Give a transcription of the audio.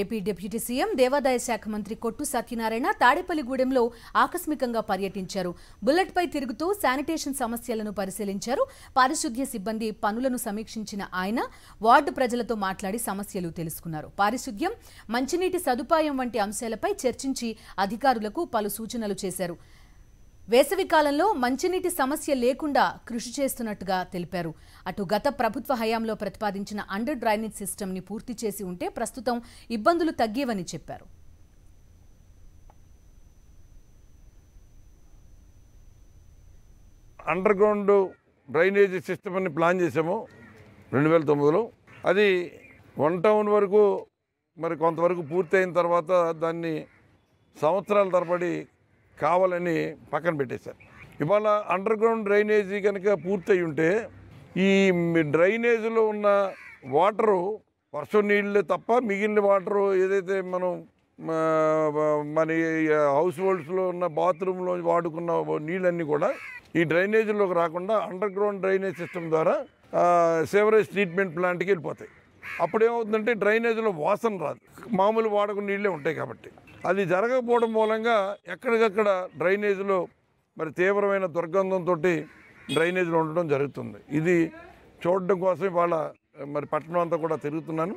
AP deputy CM దేవాదాయ శాఖ మంత్రి కొట్టు సత్యనారాయణ తాడేపల్లిగూడెంలో ఆకస్మికంగా పర్యటించారు బుల్లెట్పై తిరుగుతూ శానిటేషన్ సమస్యలను పరిశీలించారు పారిశుద్ధ్య సిబ్బంది పనులను సమీక్షించిన ఆయన వార్డు ప్రజలతో మాట్లాడి సమస్యలు తెలుసుకున్నారు పారిశుద్ధ్యం మంచినీటి సదుపాయం వంటి అంశాలపై చర్చించి అధికారులకు పలు సూచనలు చేశారు వేసవికాలంలో మంచినీటి సమస్య లేకుండా కృషి చేస్తున్నట్టుగా తెలిపారు అటు గత ప్రభుత్వ హయాంలో ప్రతిపాదించిన అండర్ డ్రైనేజ్ సిస్టమ్ని పూర్తి చేసి ఉంటే ప్రస్తుతం ఇబ్బందులు తగ్గేవని చెప్పారు అండర్ గ్రౌండ్ డ్రైనేజ్ సిస్టమ్ అని ప్లాన్ చేసాము రెండు వేల తొమ్మిదిలో అది వన్ టౌన్ వరకు మరి కొంతవరకు పూర్తయిన తర్వాత దాన్ని సంవత్సరాల తరబడి కావాలని పక్కన పెట్టేశారు ఇవాళ అండర్ గ్రౌండ్ డ్రైనేజీ కనుక పూర్తయి ఉంటే ఈ డ్రైనేజీలో ఉన్న వాటరు వర్షం నీళ్ళే తప్ప మిగిలిన వాటరు ఏదైతే మనం మన హౌస్ హోల్డ్స్లో ఉన్న బాత్రూంలో వాడుకున్న నీళ్ళన్నీ కూడా ఈ డ్రైనేజీలోకి రాకుండా అండర్ గ్రౌండ్ డ్రైనేజ్ సిస్టమ్ ద్వారా సేవరేజ్ ట్రీట్మెంట్ ప్లాంట్కి వెళ్ళిపోతాయి అప్పుడేమవుతుందంటే డ్రైనేజీలో వాసన రాదు మామూలు వాడకు నీళ్ళే ఉంటాయి కాబట్టి అది జరగకపోవడం మూలంగా ఎక్కడికక్కడ డ్రైనేజీలో మరి తీవ్రమైన దుర్గంధంతో డ్రైనేజీలు ఉండడం జరుగుతుంది ఇది చూడడం కోసం వాళ్ళ మరి పట్టణం అంతా కూడా తిరుగుతున్నాను